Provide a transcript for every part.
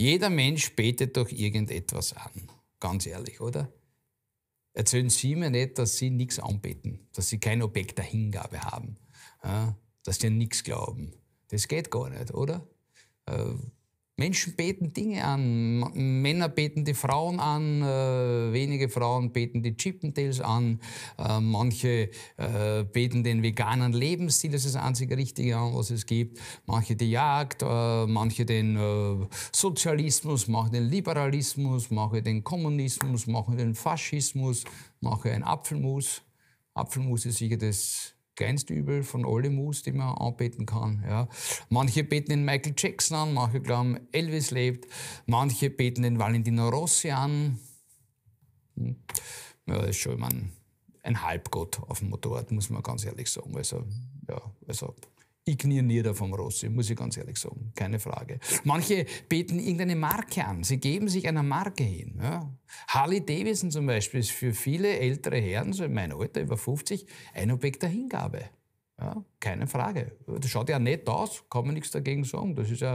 Jeder Mensch betet doch irgendetwas an. Ganz ehrlich, oder? Erzählen Sie mir nicht, dass Sie nichts anbeten, dass Sie kein Objekt der Hingabe haben, dass Sie an nichts glauben. Das geht gar nicht, oder? Äh, Menschen beten Dinge an, Männer beten die Frauen an, äh, wenige Frauen beten die Chippendales an, äh, manche äh, beten den veganen Lebensstil, das ist das einzige Richtige an, was es gibt, manche die Jagd, äh, manche den äh, Sozialismus, manche den Liberalismus, manche den Kommunismus, manche den Faschismus, manche ein Apfelmus. Apfelmus ist sicher das kleinste Übel von alle Moves, die man anbeten kann. Ja. Manche beten den Michael Jackson an, manche glauben, Elvis lebt, manche beten den Valentino Rossi an. Hm. Ja, das ist schon, immer ein Halbgott auf dem Motorrad, muss man ganz ehrlich sagen. Also, ja, also Ignoriert vom Rossi, muss ich ganz ehrlich sagen, keine Frage. Manche beten irgendeine Marke an, sie geben sich einer Marke hin. Ja. Harley Davidson zum Beispiel ist für viele ältere Herren, so in meinem Alter, über 50, ein Objekt der Hingabe. Ja, keine Frage. Das schaut ja nett aus, kann man nichts dagegen sagen. Das ist ja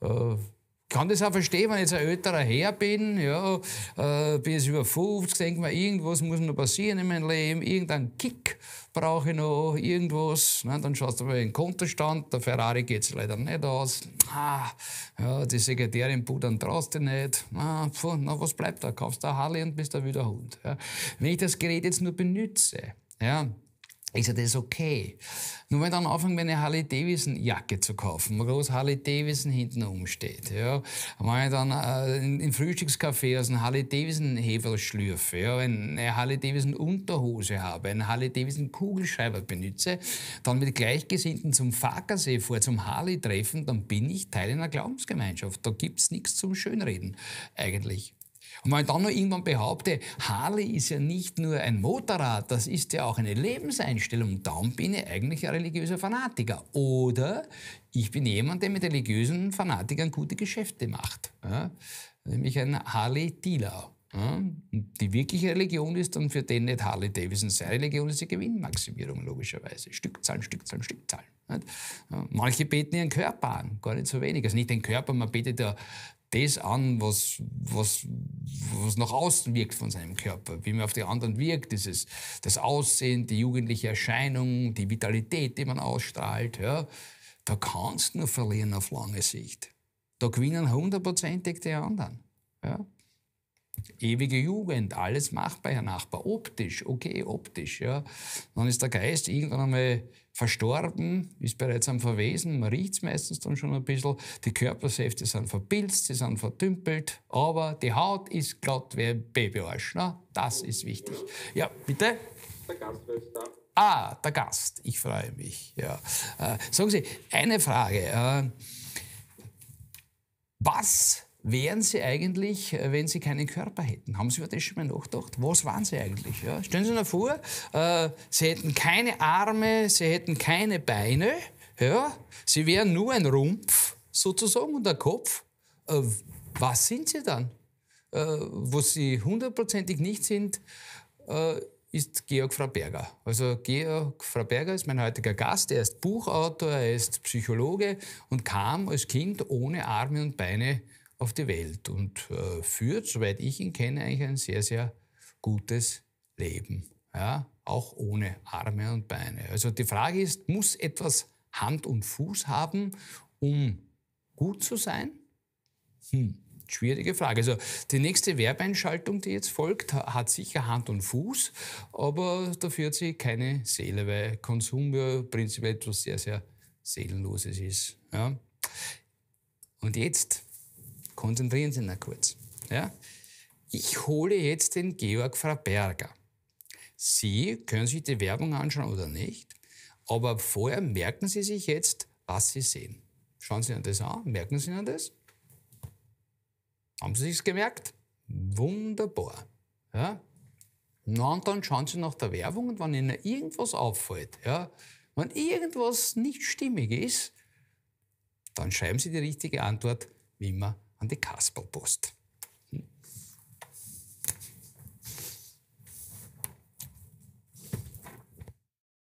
äh, kann das auch verstehen, wenn ich jetzt ein älterer Herr bin, ja, äh, bin über 50, denke mir, irgendwas muss noch passieren in meinem Leben, irgendeinen Kick brauche ich noch, irgendwas. Ne? Dann schaust du mal in den Kontostand, der Ferrari geht es leider nicht aus. Ah, ja, die Sekretärin pudern traust du nicht. Ah, pfuh, na, was bleibt da? Kaufst du eine Harley und bist da wieder Hund. Ja? Wenn ich das Gerät jetzt nur benütze, ja, ist ja das okay. Nur wenn ich dann anfange, mir eine Harley Davidson Jacke zu kaufen, wo groß Harley Davidson hinten umsteht, ja, wenn ich dann äh, in, Frühstückscafé aus also einem Harley Davidson Heferl schlürfe, ja, wenn eine Harley Davidson Unterhose habe, einen Harley Davidson Kugelschreiber benutze, dann mit Gleichgesinnten zum Fahrkassee vor, zum Harley treffen, dann bin ich Teil einer Glaubensgemeinschaft. Da gibt es nichts zum Schönreden, eigentlich. Und wenn ich dann noch irgendwann behaupte, Harley ist ja nicht nur ein Motorrad, das ist ja auch eine Lebenseinstellung, dann bin ich eigentlich ein religiöser Fanatiker. Oder ich bin jemand, der mit religiösen Fanatikern gute Geschäfte macht. Ja? Nämlich ein Harley-Dealer. Ja? Die wirkliche Religion ist dann für den nicht Harley Davidson. Seine Religion ist die Gewinnmaximierung, logischerweise. Stückzahlen, Stückzahlen, Stückzahlen. Manche beten ihren Körper an, gar nicht so wenig. Also nicht den Körper, man betet ja das an, was, was, was nach außen wirkt von seinem Körper, wie man auf die anderen wirkt, dieses, das Aussehen, die jugendliche Erscheinung, die Vitalität, die man ausstrahlt, ja, da kannst du nur verlieren auf lange Sicht. Da gewinnen hundertprozentig die anderen. Ja ewige Jugend, alles machbar, Herr Nachbar, optisch, okay, optisch. Ja. Dann ist der Geist irgendwann einmal verstorben, ist bereits am Verwesen, man riecht es meistens dann schon ein bisschen, die Körpersäfte sind verpilzt, sie sind verdümpelt, aber die Haut ist glatt wie ein Babyarsch. Ne? Das ist wichtig. Ja, bitte? Der Gast ist da. Ah, der Gast, ich freue mich. Ja. Äh, sagen Sie, eine Frage. Äh, was wären sie eigentlich, äh, wenn sie keinen Körper hätten? Haben Sie über das schon mal nachgedacht? Was waren sie eigentlich? Ja? Stellen Sie sich vor, äh, sie hätten keine Arme, sie hätten keine Beine, ja? sie wären nur ein Rumpf sozusagen und ein Kopf. Äh, was sind sie dann? Äh, was sie hundertprozentig nicht sind, äh, ist Georg Fraberger. Also Georg Fraberger ist mein heutiger Gast. Er ist Buchautor, er ist Psychologe und kam als Kind ohne Arme und Beine auf die Welt und äh, führt, soweit ich ihn kenne, eigentlich ein sehr, sehr gutes Leben. Ja? Auch ohne Arme und Beine. Also die Frage ist, muss etwas Hand und Fuß haben, um gut zu sein? Hm, schwierige Frage. Also die nächste Werbeinschaltung, die jetzt folgt, hat sicher Hand und Fuß, aber dafür hat sie keine Seele, weil Konsum ja prinzipiell etwas sehr, sehr Seelenloses ist. Ja? Und jetzt Konzentrieren Sie sich kurz. Ja? Ich hole jetzt den Georg Fraberger. Sie können sich die Werbung anschauen oder nicht, aber vorher merken Sie sich jetzt, was Sie sehen. Schauen Sie sich das an, merken Sie sich das? Haben Sie sich's gemerkt? Wunderbar. Ja? Na, und dann schauen Sie nach der Werbung und wenn Ihnen irgendwas auffällt, ja, wenn irgendwas nicht stimmig ist, dann schreiben Sie die richtige Antwort, wie immer, on the Gospel Post.